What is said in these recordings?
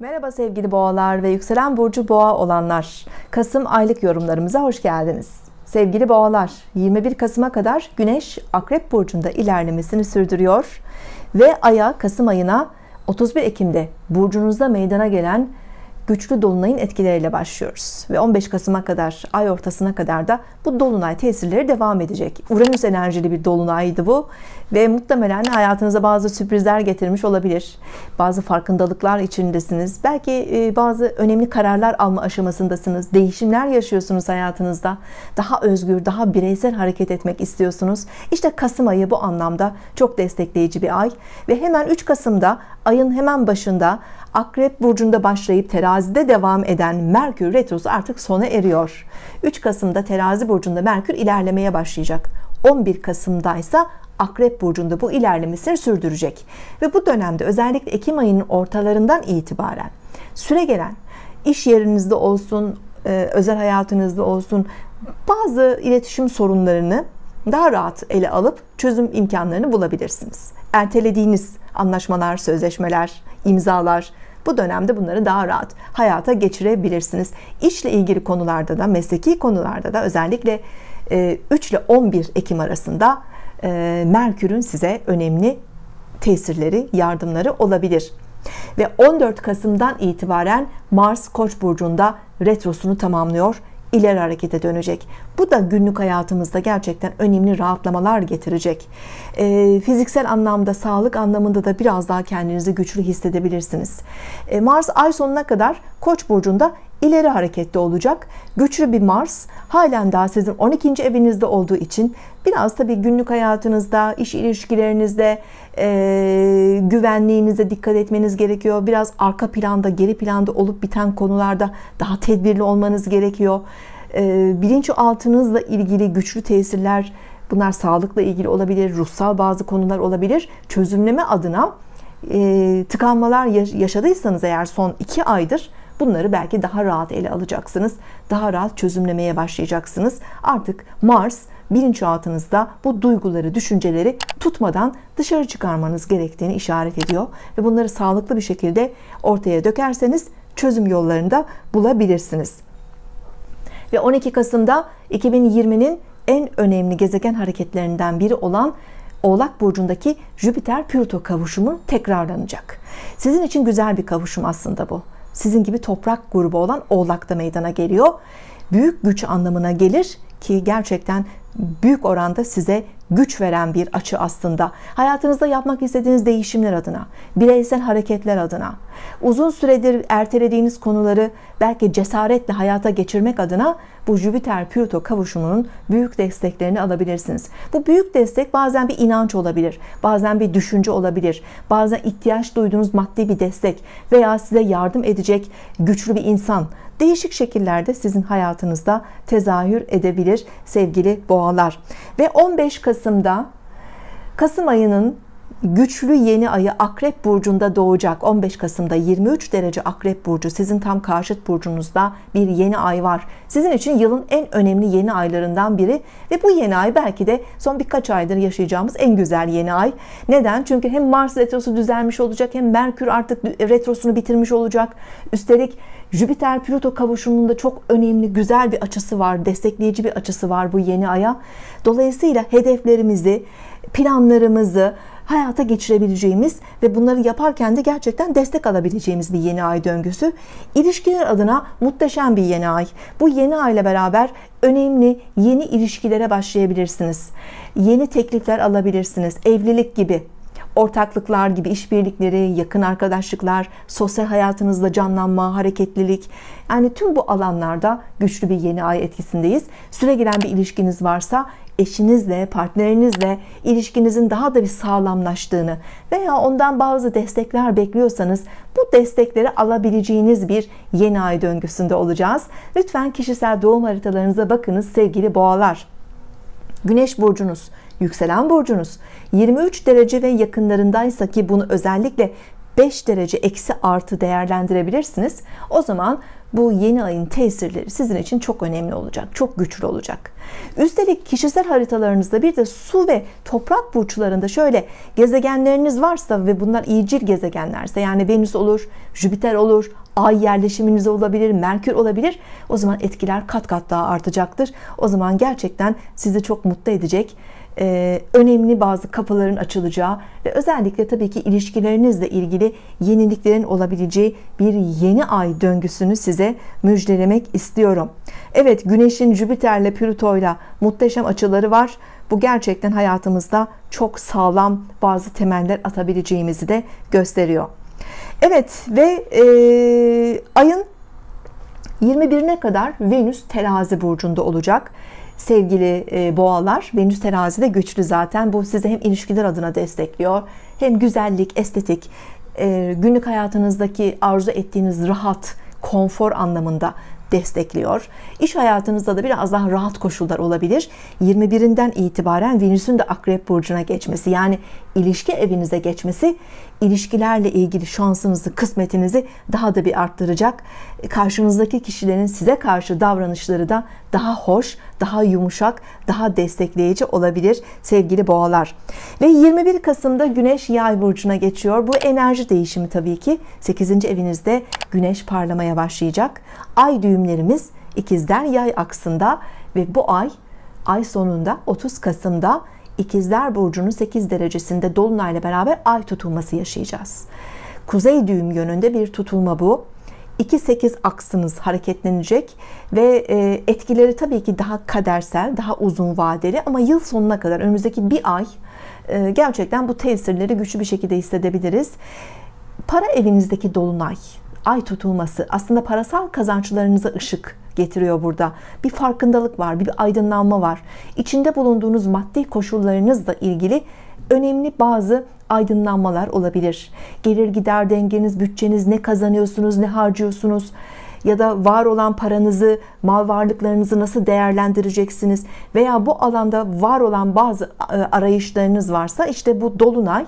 Merhaba sevgili boğalar ve yükselen burcu boğa olanlar. Kasım aylık yorumlarımıza hoş geldiniz. Sevgili boğalar, 21 Kasım'a kadar Güneş Akrep burcunda ilerlemesini sürdürüyor ve aya Kasım ayına 31 Ekim'de burcunuzda meydana gelen güçlü dolunayın etkileriyle başlıyoruz. Ve 15 Kasım'a kadar, ay ortasına kadar da bu dolunay tesirleri devam edecek. Uranüs enerjili bir dolunaydı bu. Ve muhtemelen hayatınıza bazı sürprizler getirmiş olabilir. Bazı farkındalıklar içindesiniz. Belki e, bazı önemli kararlar alma aşamasındasınız. Değişimler yaşıyorsunuz hayatınızda. Daha özgür, daha bireysel hareket etmek istiyorsunuz. İşte Kasım ayı bu anlamda çok destekleyici bir ay. Ve hemen 3 Kasım'da, ayın hemen başında Akrep burcunda başlayıp terazide devam eden Merkür retrosu artık sona eriyor. 3 Kasım'da terazi burcunda Merkür ilerlemeye başlayacak. 11 Kasım'da ise Akrep burcunda bu ilerlemesini sürdürecek. Ve bu dönemde özellikle Ekim ayının ortalarından itibaren süre gelen iş yerinizde olsun, e, özel hayatınızda olsun bazı iletişim sorunlarını daha rahat ele alıp çözüm imkanlarını bulabilirsiniz. Ertelediğiniz anlaşmalar, sözleşmeler, imzalar, bu dönemde bunları daha rahat hayata geçirebilirsiniz. İşle ilgili konularda da, mesleki konularda da özellikle 3 e, ile 11 Ekim arasında e, Merkür'ün size önemli tesirleri, yardımları olabilir. Ve 14 Kasım'dan itibaren Mars Koç burcunda retrosunu tamamlıyor ileri harekete dönecek. Bu da günlük hayatımızda gerçekten önemli rahatlamalar getirecek. E, fiziksel anlamda, sağlık anlamında da biraz daha kendinizi güçlü hissedebilirsiniz. E, Mars ay sonuna kadar Koç burcunda ileri harekette olacak. Güçlü bir Mars halen daha sizin 12. evinizde olduğu için biraz tabii günlük hayatınızda, iş ilişkilerinizde, e, güvenliğinize dikkat etmeniz gerekiyor. Biraz arka planda, geri planda olup biten konularda daha tedbirli olmanız gerekiyor. E, bilinçaltınızla ilgili güçlü tesirler, bunlar sağlıkla ilgili olabilir, ruhsal bazı konular olabilir. Çözümleme adına e, tıkanmalar yaşadıysanız eğer son iki aydır bunları belki daha rahat ele alacaksınız. Daha rahat çözümlemeye başlayacaksınız. Artık Mars bilinçaltınızda bu duyguları, düşünceleri tutmadan dışarı çıkarmanız gerektiğini işaret ediyor. Ve bunları sağlıklı bir şekilde ortaya dökerseniz çözüm yollarını da bulabilirsiniz. Ve 12 Kasım'da 2020'nin en önemli gezegen hareketlerinden biri olan Oğlak burcundaki Jüpiter pürto kavuşumu tekrarlanacak. Sizin için güzel bir kavuşum aslında bu sizin gibi toprak grubu olan Oğlak'ta meydana geliyor. Büyük güç anlamına gelir ki gerçekten büyük oranda size güç veren bir açı aslında. Hayatınızda yapmak istediğiniz değişimler adına, bireysel hareketler adına, uzun süredir ertelediğiniz konuları belki cesaretle hayata geçirmek adına bu jüpiter Pluto kavuşumunun büyük desteklerini alabilirsiniz. Bu büyük destek bazen bir inanç olabilir, bazen bir düşünce olabilir, bazen ihtiyaç duyduğunuz maddi bir destek veya size yardım edecek güçlü bir insan, değişik şekillerde sizin hayatınızda tezahür edebilir sevgili boğalar. Ve 15 Kasım Kasım'da Kasım ayının güçlü yeni ayı Akrep burcunda doğacak. 15 Kasım'da 23 derece Akrep burcu sizin tam karşıt burcunuzda bir yeni ay var. Sizin için yılın en önemli yeni aylarından biri ve bu yeni ay belki de son birkaç aydır yaşayacağımız en güzel yeni ay. Neden? Çünkü hem Mars retrosu düzelmiş olacak hem Merkür artık retrosunu bitirmiş olacak. Üstelik Jüpiter Plüto kavuşumunda çok önemli güzel bir açısı var destekleyici bir açısı var bu yeni aya dolayısıyla hedeflerimizi planlarımızı hayata geçirebileceğimiz ve bunları yaparken de gerçekten destek alabileceğimiz bir yeni ay döngüsü. İlişkiler adına muhteşem bir yeni ay. Bu yeni ay ile beraber önemli yeni ilişkilere başlayabilirsiniz. Yeni teklifler alabilirsiniz. Evlilik gibi, ortaklıklar gibi işbirlikleri, yakın arkadaşlıklar, sosyal hayatınızda canlanma, hareketlilik. Yani tüm bu alanlarda güçlü bir yeni ay etkisindeyiz. Süre gelen bir ilişkiniz varsa eşinizle, partnerinizle ilişkinizin daha da bir sağlamlaştığını veya ondan bazı destekler bekliyorsanız bu destekleri alabileceğiniz bir yeni ay döngüsünde olacağız. Lütfen kişisel doğum haritalarınıza bakınız sevgili boğalar. Güneş burcunuz yükselen burcunuz 23 derece ve yakınlarındaysa ki bunu özellikle 5 derece eksi artı değerlendirebilirsiniz. O zaman bu yeni ayın tesirleri sizin için çok önemli olacak, çok güçlü olacak. Üstelik kişisel haritalarınızda bir de su ve toprak burçlarında şöyle gezegenleriniz varsa ve bunlar iyicil gezegenlerse yani Venüs olur, Jüpiter olur, Ay yerleşiminiz olabilir, Merkür olabilir. O zaman etkiler kat kat daha artacaktır. O zaman gerçekten sizi çok mutlu edecek e, önemli bazı kapıların açılacağı ve özellikle tabii ki ilişkilerinizle ilgili yeniliklerin olabileceği bir yeni ay döngüsünü size müjdelemek istiyorum. Evet Güneş'in Jüpiter'le Plüto'yla muhteşem açıları var. Bu gerçekten hayatımızda çok sağlam bazı temeller atabileceğimizi de gösteriyor. Evet ve e, ayın 21'ine kadar Venüs terazi burcunda olacak sevgili e, boğalar Venüs Terazi de güçlü zaten bu size hem ilişkiler adına destekliyor hem güzellik estetik e, günlük hayatınızdaki arzu ettiğiniz rahat konfor anlamında destekliyor. İş hayatınızda da biraz daha rahat koşullar olabilir. 21'inden itibaren Venüs'ün de Akrep burcuna geçmesi yani ilişki evinize geçmesi ilişkilerle ilgili şansınızı, kısmetinizi daha da bir arttıracak. E, karşınızdaki kişilerin size karşı davranışları da daha hoş, daha yumuşak, daha destekleyici olabilir sevgili boğalar. Ve 21 Kasım'da Güneş Yay burcuna geçiyor. Bu enerji değişimi tabii ki 8. evinizde Güneş parlamaya başlayacak. Ay düğümü düğümlerimiz ikizler yay aksında ve bu ay ay sonunda 30 Kasım'da ikizler Burcu'nun 8 derecesinde Dolunay'la beraber ay tutulması yaşayacağız. Kuzey düğüm yönünde bir tutulma bu. 2-8 aksınız hareketlenecek ve e, etkileri tabii ki daha kadersel, daha uzun vadeli ama yıl sonuna kadar önümüzdeki bir ay e, gerçekten bu tesirleri güçlü bir şekilde hissedebiliriz. Para evinizdeki dolunay, ay tutulması aslında parasal kazançlarınıza ışık getiriyor burada. Bir farkındalık var, bir aydınlanma var. İçinde bulunduğunuz maddi koşullarınızla ilgili önemli bazı aydınlanmalar olabilir. Gelir gider dengeniz, bütçeniz, ne kazanıyorsunuz, ne harcıyorsunuz ya da var olan paranızı, mal varlıklarınızı nasıl değerlendireceksiniz veya bu alanda var olan bazı e, arayışlarınız varsa işte bu dolunay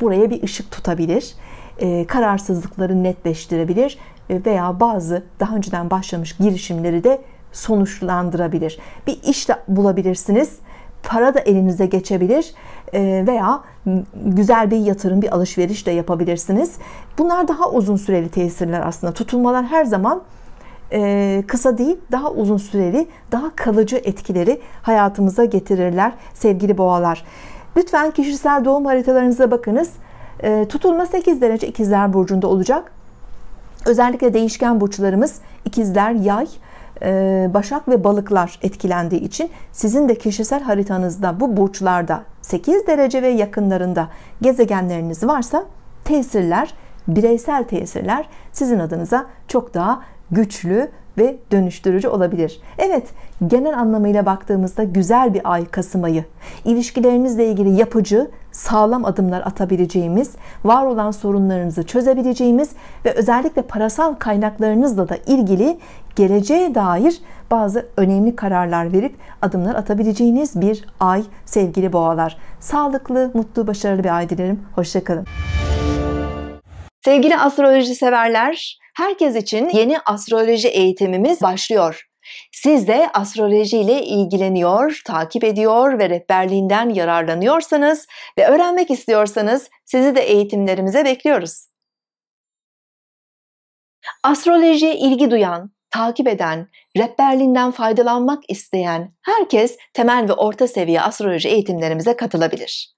buraya bir ışık tutabilir. E, kararsızlıkları netleştirebilir e, veya bazı daha önceden başlamış girişimleri de sonuçlandırabilir. Bir iş de bulabilirsiniz. Para da elinize geçebilir e, veya güzel bir yatırım, bir alışveriş de yapabilirsiniz. Bunlar daha uzun süreli tesirler aslında. Tutulmalar her zaman kısa değil daha uzun süreli daha kalıcı etkileri hayatımıza getirirler sevgili boğalar. Lütfen kişisel doğum haritalarınıza bakınız. Ee, tutulma 8 derece ikizler burcunda olacak. Özellikle değişken burçlarımız ikizler, yay, e, Başak ve balıklar etkilendiği için sizin de kişisel haritanızda bu burçlarda 8 derece ve yakınlarında gezegenleriniz varsa tesirler, bireysel tesirler sizin adınıza çok daha güçlü ve dönüştürücü olabilir. Evet, genel anlamıyla baktığımızda güzel bir ay Kasım ayı. İlişkilerinizle ilgili yapıcı, sağlam adımlar atabileceğimiz, var olan sorunlarınızı çözebileceğimiz ve özellikle parasal kaynaklarınızla da ilgili geleceğe dair bazı önemli kararlar verip adımlar atabileceğiniz bir ay sevgili boğalar. Sağlıklı, mutlu, başarılı bir ay dilerim. Hoşçakalın. Sevgili astroloji severler, herkes için yeni astroloji eğitimimiz başlıyor. Siz de astrolojiyle ilgileniyor, takip ediyor ve rehberliğinden yararlanıyorsanız ve öğrenmek istiyorsanız sizi de eğitimlerimize bekliyoruz. Astrolojiye ilgi duyan, takip eden, rehberliğinden faydalanmak isteyen herkes temel ve orta seviye astroloji eğitimlerimize katılabilir.